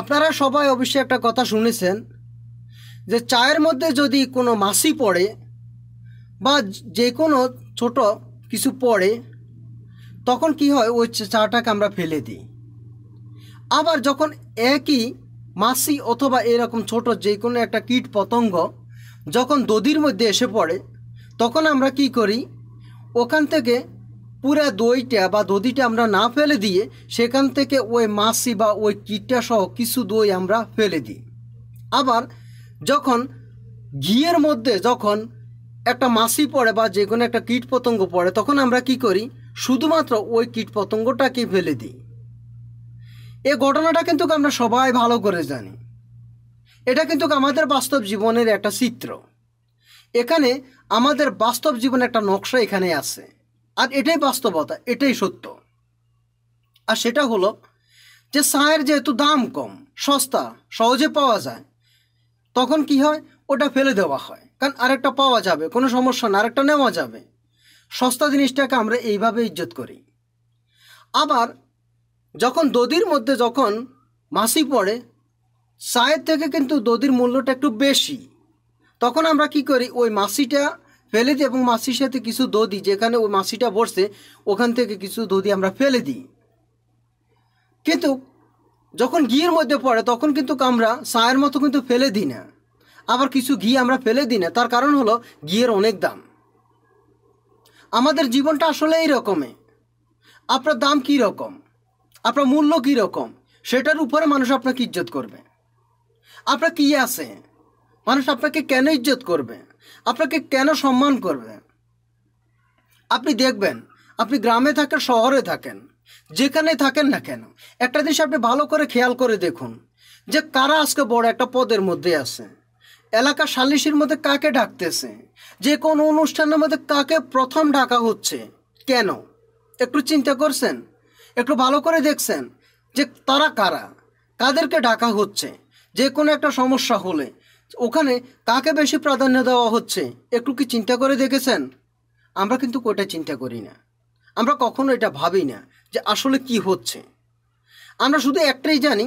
আপনারা সবাই অবশ্যই একটা কথা শুনেছেন যে চায়ের মধ্যে যদি কোনো মাসি পড়ে বা যে কোনো ছোট কিছু পড়ে তখন কি হয় ওই চাটাকে আমরা ফেলে দিই আবার যখন একই মাসি অথবা এরকম ছোট যে কোনো একটা কীট পতঙ্গ যখন দদির মধ্যে এসে পড়ে তখন আমরা কি করি ওখান থেকে পুরা দইটা বা দধিটা আমরা না ফেলে দিয়ে সেখান থেকে ওই মাসি বা ওই কীটটা সহ কিছু দই আমরা ফেলে দিই আবার যখন ঘিয়ের মধ্যে যখন একটা মাছি পড়ে বা যে কোনো একটা কীট পতঙ্গ পড়ে তখন আমরা কি করি শুধুমাত্র ওই কীট পতঙ্গটাকে ফেলে দিই এ ঘটনাটা কিন্তু আমরা সবাই ভালো করে জানি এটা কিন্তু আমাদের বাস্তব জীবনের একটা চিত্র এখানে আমাদের বাস্তব জীবনের একটা নকশা এখানে আছে আর এটাই বাস্তবতা এটাই সত্য আর সেটা হলো যে সায়ের যেহেতু দাম কম সস্তা সহজে পাওয়া যায় তখন কি হয় ওটা ফেলে দেওয়া হয় কারণ আরেকটা পাওয়া যাবে কোনো সমস্যা না আরেকটা নেওয়া যাবে সস্তা জিনিসটাকে আমরা এইভাবে ইজ্জত করি আবার যখন দদির মধ্যে যখন মাসি পড়ে সায়ের থেকে কিন্তু দদির মূল্যটা একটু বেশি তখন আমরা কি করি ওই মাসিটা ফেলে দিই এবং মাসির সাথে কিছু দধি যেখানে ওই মাসিটা বসছে ওখান থেকে কিছু দধি আমরা ফেলে দিই কিন্তু যখন ঘিয়ের মধ্যে পড়ে তখন কিন্তু আমরা সায়ের মতো কিন্তু ফেলে দিই না আবার কিছু ঘি আমরা ফেলে দিই না তার কারণ হলো ঘিয়ের অনেক দাম আমাদের জীবনটা আসলে এই রকমে আপনার দাম কী রকম আপনার মূল্য কী রকম সেটার উপরে মানুষ আপনাকে ইজ্জত করবে আপনার কী আছে মানুষ আপনাকে কেন ইজ্জত করবে আপনাকে কেন সম্মান করবে আপনি দেখবেন আপনি গ্রামে থাকেন শহরে থাকেন যেখানে থাকেন না কেন একটা জিনিস আপনি ভালো করে খেয়াল করে দেখুন যে কারা আজকে বড় একটা পদের মধ্যে আছে এলাকা সালিশির মধ্যে কাকে ডাকতেছে যে কোন অনুষ্ঠানের মধ্যে কাকে প্রথম ডাকা হচ্ছে কেন একটু চিন্তা করছেন একটু ভালো করে দেখছেন যে তারা কারা কাদেরকে ডাকা হচ্ছে যে কোনো একটা সমস্যা হলে ওখানে কাকে বেশি প্রাধান্য দেওয়া হচ্ছে একটু কি চিন্তা করে দেখেছেন আমরা কিন্তু ওটা চিন্তা করি না আমরা কখনো এটা ভাবি না যে আসলে কি হচ্ছে আমরা শুধু একটাই জানি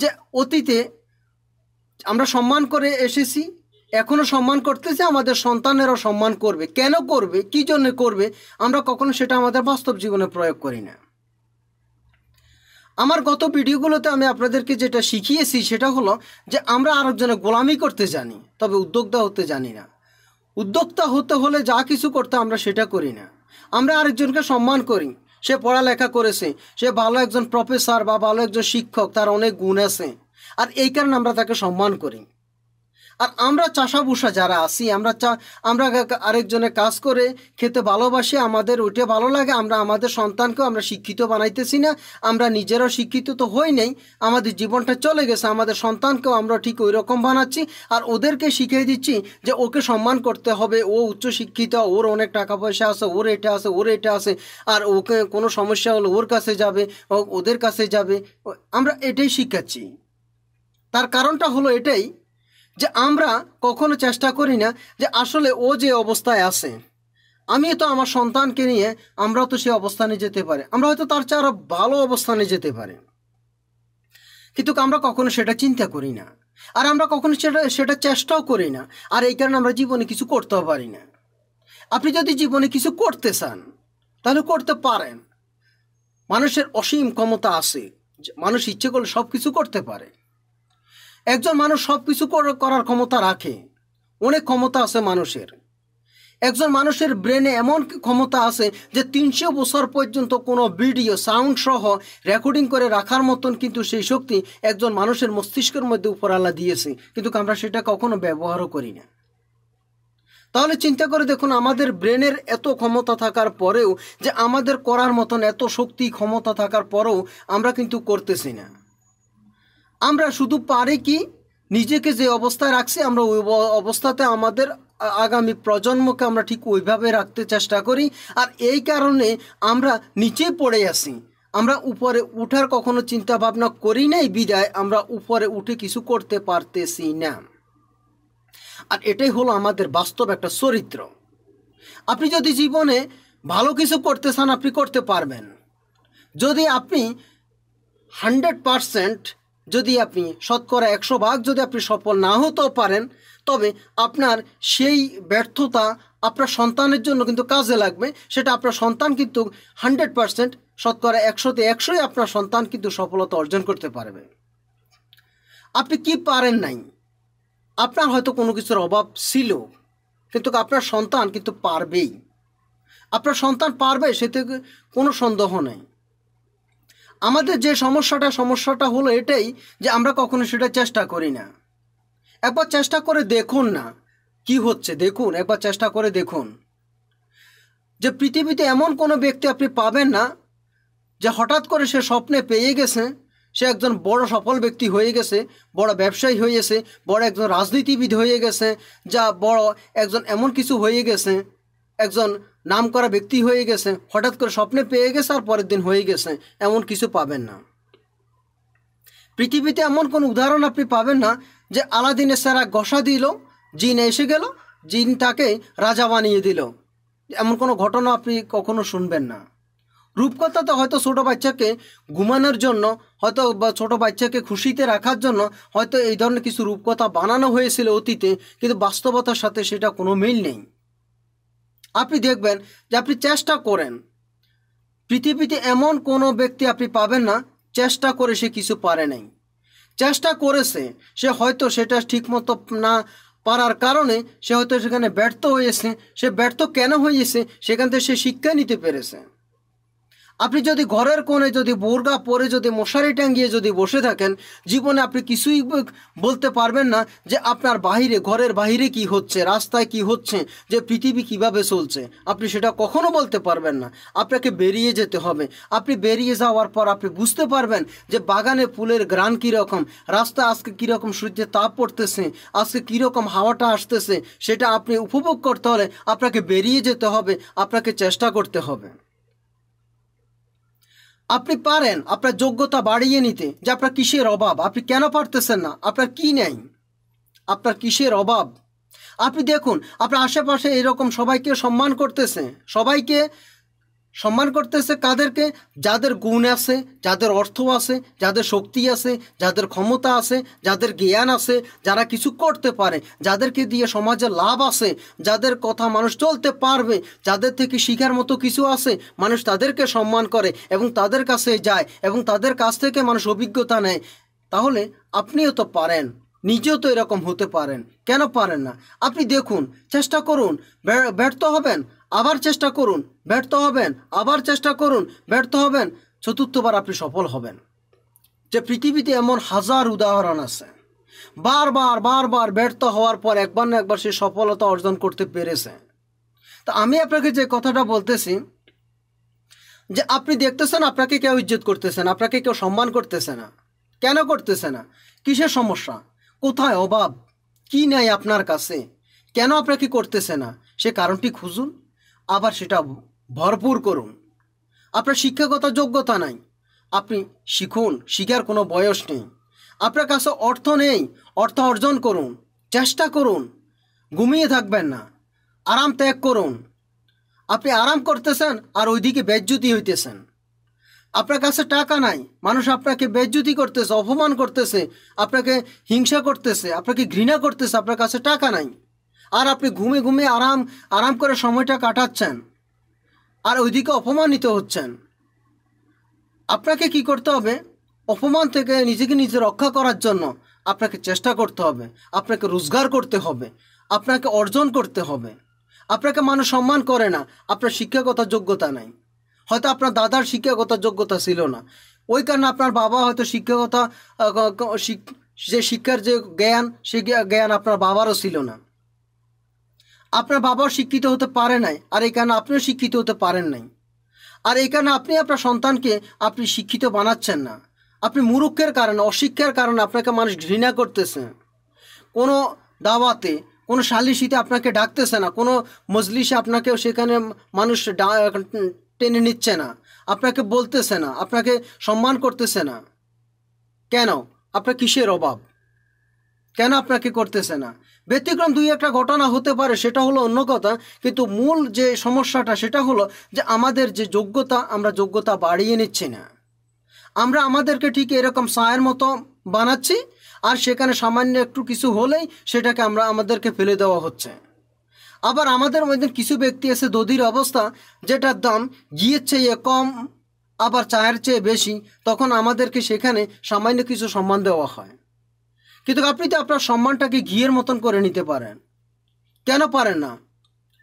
যে অতীতে আমরা সম্মান করে এসেছি এখনও সম্মান করতেছে আমাদের সন্তানেরও সম্মান করবে কেন করবে কী জন্য করবে আমরা কখনো সেটা আমাদের বাস্তব জীবনে প্রয়োগ করি না আমার গত ভিডিওগুলোতে আমি আপনাদেরকে যেটা শিখিয়েছি সেটা হলো যে আমরা আরেকজনে গোলামি করতে জানি তবে উদ্যোক্তা হতে জানি না উদ্যোক্তা হতে হলে যা কিছু করতে আমরা সেটা করি না আমরা আরেকজনকে সম্মান করি সে পড়ালেখা করেছে সে ভালো একজন প্রফেসর বা ভালো একজন শিক্ষক তার অনেক গুণ আছে আর এই কারণে আমরা তাকে সম্মান করি আর আমরা চাষাভুষা যারা আছি আমরা চা আমরা আরেকজনে কাজ করে খেতে ভালোবাসি আমাদের ওইটা ভালো লাগে আমরা আমাদের সন্তানকেও আমরা শিক্ষিত বানাইতেছি না আমরা নিজেরাও শিক্ষিত তো হই নাই আমাদের জীবনটা চলে গেছে আমাদের সন্তানকেও আমরা ঠিক ওই রকম বানাচ্ছি আর ওদেরকে শিখিয়ে দিচ্ছি যে ওকে সম্মান করতে হবে ও উচ্চ শিক্ষিত ওর অনেক টাকা পয়সা আছে ওর এটা আছে ওর এটা আছে আর ওকে কোনো সমস্যা হলে ওর কাছে যাবে ওদের কাছে যাবে আমরা এটাই শিখাচ্ছি তার কারণটা হলো এটাই যে আমরা কখনো চেষ্টা করি না যে আসলে ও যে অবস্থায় আছে আমি তো আমার সন্তানকে নিয়ে আমরা তো সে অবস্থানে যেতে পারে আমরা হয়তো তার চেয়ে আরো ভালো অবস্থানে যেতে পারে কিন্তু আমরা কখনো সেটা চিন্তা করি না আর আমরা কখনো সেটা সেটা চেষ্টাও করি না আর এই কারণে আমরা জীবনে কিছু করতেও পারি না আপনি যদি জীবনে কিছু করতে চান তাহলে করতে পারেন মানুষের অসীম ক্ষমতা আছে মানুষ ইচ্ছে করলে সব কিছু করতে পারে একজন মানুষ সব কিছু করার ক্ষমতা রাখে অনেক ক্ষমতা আছে মানুষের একজন মানুষের ব্রেনে এমন ক্ষমতা আছে যে তিনশো বছর পর্যন্ত কোনো ভিডিও সাউন্ড সহ রেকর্ডিং করে রাখার মতন কিন্তু সেই শক্তি একজন মানুষের মস্তিষ্কের মধ্যে উপরালা দিয়েছে কিন্তু আমরা সেটা কখনো ব্যবহারও করি না তাহলে চিন্তা করে দেখুন আমাদের ব্রেনের এত ক্ষমতা থাকার পরেও যে আমাদের করার মতন এত শক্তি ক্ষমতা থাকার পরেও আমরা কিন্তু করতেছি না আমরা শুধু পারি কি নিজেকে যে অবস্থায় রাখছি আমরা ওই অবস্থাতে আমাদের আগামী প্রজন্মকে আমরা ঠিক ওইভাবে রাখতে চেষ্টা করি আর এই কারণে আমরা নিচে পড়ে আসি আমরা উপরে উঠার কখনো চিন্তা ভাবনা করি নাই বিদায় আমরা উপরে উঠে কিছু করতে পারতেছি না আর এটাই হলো আমাদের বাস্তব একটা চরিত্র আপনি যদি জীবনে ভালো কিছু করতে চান আপনি করতে পারবেন যদি আপনি হান্ড্রেড পারসেন্ট যদি আপনি শতকরা একশো ভাগ যদি আপনি সফল না হতেও পারেন তবে আপনার সেই ব্যর্থতা আপনার সন্তানের জন্য কিন্তু কাজে লাগবে সেটা আপনার সন্তান কিন্তু হান্ড্রেড পারসেন্ট শতকরা একশোতে একশোই আপনার সন্তান কিন্তু সফলতা অর্জন করতে পারবে আপনি কি পারেন নাই আপনার হয়তো কোনো কিছুর অভাব ছিল কিন্তু আপনার সন্তান কিন্তু পারবেই আপনার সন্তান পারবে সেতে কোনো সন্দেহ নেই আমাদের যে সমস্যাটা সমস্যাটা হলো এটাই যে আমরা কখনো সেটা চেষ্টা করি না একবার চেষ্টা করে দেখুন না কি হচ্ছে দেখুন একবার চেষ্টা করে দেখুন যে পৃথিবীতে এমন কোনো ব্যক্তি আপনি পাবেন না যে হঠাৎ করে সে স্বপ্নে পেয়ে গেছে সে একজন বড় সফল ব্যক্তি হয়ে গেছে বড় ব্যবসায়ী হয়ে গেছে বড় একজন রাজনীতিবিদ হয়ে গেছে যা বড় একজন এমন কিছু হয়ে গেছে একজন নাম করা ব্যক্তি হয়ে গেছে হঠাৎ করে স্বপ্নে পেয়ে গেছে আর পরের দিন হয়ে গেছে এমন কিছু পাবেন না পৃথিবীতে এমন কোনো উদাহরণ আপনি পাবেন না যে আলাদিনের সারা গসা দিল জিন এসে গেল জিন তাকে রাজা বানিয়ে দিল এমন কোনো ঘটনা আপনি কখনো শুনবেন না রূপকথাতে হয়তো ছোট বাচ্চাকে ঘুমানোর জন্য হয়তো বা ছোটো বাচ্চাকে খুশিতে রাখার জন্য হয়তো এই ধরনের কিছু রূপকথা বানানো হয়েছিল অতীতে কিন্তু বাস্তবতার সাথে সেটা কোনো মিল নেই আপনি দেখবেন যে আপনি চেষ্টা করেন পৃথিবীতে এমন কোনো ব্যক্তি আপনি পাবেন না চেষ্টা করে সে কিছু পারে নাই চেষ্টা করেছে সে হয়তো সেটা ঠিকমতো না পারার কারণে সে হয়তো সেখানে ব্যর্থ হয়েছে সে ব্যর্থ কেন হয়েছে সেখান থেকে সে শিক্ষা নিতে পেরেছে আপনি যদি ঘরের কোণে যদি বোরগা পরে যদি মশারি টাঙ্গিয়ে যদি বসে থাকেন জীবনে আপনি কিছুই বলতে পারবেন না যে আপনার বাহিরে ঘরের বাহিরে কি হচ্ছে রাস্তায় কি হচ্ছে যে পৃথিবী কিভাবে চলছে আপনি সেটা কখনো বলতে পারবেন না আপনাকে বেরিয়ে যেতে হবে আপনি বেরিয়ে যাওয়ার পর আপনি বুঝতে পারবেন যে বাগানে ফুলের গ্রান কীরকম রাস্তা আজকে কীরকম সূর্যের তাপ পড়তেছে আজকে কীরকম হাওয়াটা আসতেছে সেটা আপনি উপভোগ করতে হলে আপনাকে বেরিয়ে যেতে হবে আপনাকে চেষ্টা করতে হবে আপনি পারেন আপনার যোগ্যতা বাড়িয়ে নিতে যে আপনার কিসের অভাব আপনি কেন পারতেছেন না আপনার কি নেই আপনার কিসের অভাব আপনি দেখুন আপনার আশেপাশে এরকম সবাইকে সম্মান করতেছে সবাইকে সম্মান করতেছে কাদেরকে যাদের গুণ আছে যাদের অর্থ আছে যাদের শক্তি আছে যাদের ক্ষমতা আছে যাদের জ্ঞান আছে যারা কিছু করতে পারে যাদেরকে দিয়ে সমাজে লাভ আছে যাদের কথা মানুষ চলতে পারবে যাদের থেকে শিখার মতো কিছু আছে মানুষ তাদেরকে সম্মান করে এবং তাদের কাছে যায় এবং তাদের কাছ থেকে মানুষ অভিজ্ঞতা নেয় তাহলে আপনিও তো পারেন নিজেও তো এরকম হতে পারেন কেন পারেন না আপনি দেখুন চেষ্টা করুন ব্যর্থ হবেন আবার চেষ্টা করুন ব্যর্থ হবেন আবার চেষ্টা করুন ব্যর্থ হবেন চতুর্থবার আপনি সফল হবেন যে পৃথিবীতে এমন হাজার উদাহরণ আছে বারবার বারবার ব্যর্থ হওয়ার পর একবার না একবার সে সফলতা অর্জন করতে পেরেছে তা আমি আপনাকে যে কথাটা বলতেছি যে আপনি দেখতেছেন আপনাকে কেউ ইজ্জত করতেছেন আপনাকে কেউ সম্মান করতেছে না কেন করতেছে না কিসের সমস্যা কোথায় অভাব কি নেয় আপনার কাছে কেন আপনাকে করতেছে না সে কারণটি খুঁজুন আবার সেটা ভরপুর করুন আপনার শিক্ষাগত যোগ্যতা নাই আপনি শিখুন শিখার কোনো বয়স নেই আপনার কাছে অর্থ নেই অর্থ অর্জন করুন চেষ্টা করুন ঘুমিয়ে থাকবেন না আরাম ত্যাগ করুন আপনি আরাম করতেছেন আর ওইদিকে বেজ্যুতি হইতেছেন আপনার কাছে টাকা নাই মানুষ আপনাকে বেজ্যুতি করতেছে অপমান করতেছে আপনাকে হিংসা করতেছে আপনাকে ঘৃণা করতেছে আপনার কাছে টাকা নাই আর আপনি ঘুমে ঘুমে আরাম আরাম করে সময়টা কাটাচ্ছেন আর ওইদিকে অপমানিত হচ্ছেন আপনাকে কি করতে হবে অপমান থেকে নিজেকে নিজে রক্ষা করার জন্য আপনাকে চেষ্টা করতে হবে আপনাকে রোজগার করতে হবে আপনাকে অর্জন করতে হবে আপনাকে মানুষ সম্মান করে না আপনার শিক্ষাগত যোগ্যতা নাই হয়তো আপনার দাদার শিক্ষাগত যোগ্যতা ছিল না ওই কারণে আপনার বাবা হয়তো শিক্ষাগত যে শিক্ষার যে জ্ঞান সে জ্ঞান আপনার বাবারও ছিল না আপনার বাবাও শিক্ষিত হতে পারে নাই আর এই কারণে আপনিও শিক্ষিত হতে পারেন নাই আর এই কারণে আপনি আপনার সন্তানকে আপনি শিক্ষিত বানাচ্ছেন না আপনি মুরুক্ষের কারণে অশিক্ষার কারণে আপনাকে মানুষ ঘৃণা করতেছে কোনো দাওয়াতে কোনো সালিশিতে আপনাকে ডাকতেছে না কোনো মজলিসে আপনাকে সেখানে মানুষ টেনে নিচ্ছে না আপনাকে বলতেছে না আপনাকে সম্মান করতেছে না কেন আপনার কিসের অভাব কেন আপনাকে করতেছে না ব্যতিক্রম দুই একটা ঘটনা হতে পারে সেটা হলো অন্য কথা কিন্তু মূল যে সমস্যাটা সেটা হলো যে আমাদের যে যোগ্যতা আমরা যোগ্যতা বাড়িয়ে নিচ্ছি না আমরা আমাদেরকে ঠিক এরকম সায়ের মতো বানাচ্ছি আর সেখানে সামান্য একটু কিছু হলেই সেটাকে আমরা আমাদেরকে ফেলে দেওয়া হচ্ছে আবার আমাদের মধ্যে কিছু ব্যক্তি আছে দধির অবস্থা যেটার দাম গিয়ের চেয়ে কম আবার চায়ের চেয়ে বেশি তখন আমাদেরকে সেখানে সামান্য কিছু সম্মান দেওয়া হয় কিন্তু আপনি তো আপনার সম্মানটাকে ঘিয়ের মতন করে নিতে পারেন কেন পারেন না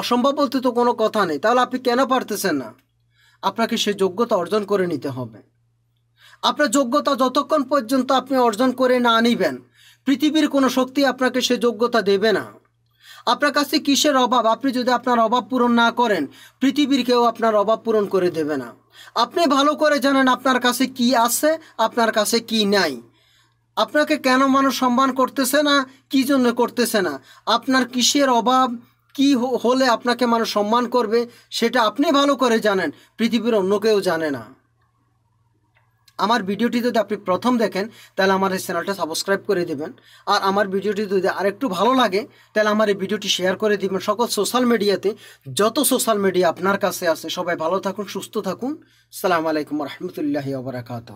অসম্ভব বলতে তো কোনো কথা নেই তাহলে আপনি কেন পারতেছেন না আপনাকে সে যোগ্যতা অর্জন করে নিতে হবে আপনার যোগ্যতা যতক্ষণ পর্যন্ত আপনি অর্জন করে না নিবেন পৃথিবীর কোনো শক্তি আপনাকে সে যোগ্যতা দেবে না আপনার কাছে কিসের অভাব আপনি যদি আপনার অভাব পূরণ না করেন পৃথিবীর কেউ আপনার অভাব পূরণ করে দেবে না আপনি ভালো করে জানেন আপনার কাছে কি আছে আপনার কাছে কি নাই আপনাকে কেন মানুষ সম্মান করতেছে না কি জন্য করতেছে না আপনার কিসের অভাব কি হলে আপনাকে মানুষ সম্মান করবে সেটা আপনি ভালো করে জানেন পৃথিবীর অন্য কেউ জানে না আমার ভিডিওটি যদি আপনি প্রথম দেখেন তাহলে আমার এই চ্যানেলটা সাবস্ক্রাইব করে দেবেন আর আমার ভিডিওটি যদি আরেকটু ভালো লাগে তাহলে আমার এই ভিডিওটি শেয়ার করে দিবেন সকল সোশ্যাল মিডিয়াতে যত সোশ্যাল মিডিয়া আপনার কাছে আছে সবাই ভালো থাকুন সুস্থ থাকুন সালাম আলাইকুম রহমতুল্লাহি আবরাকাত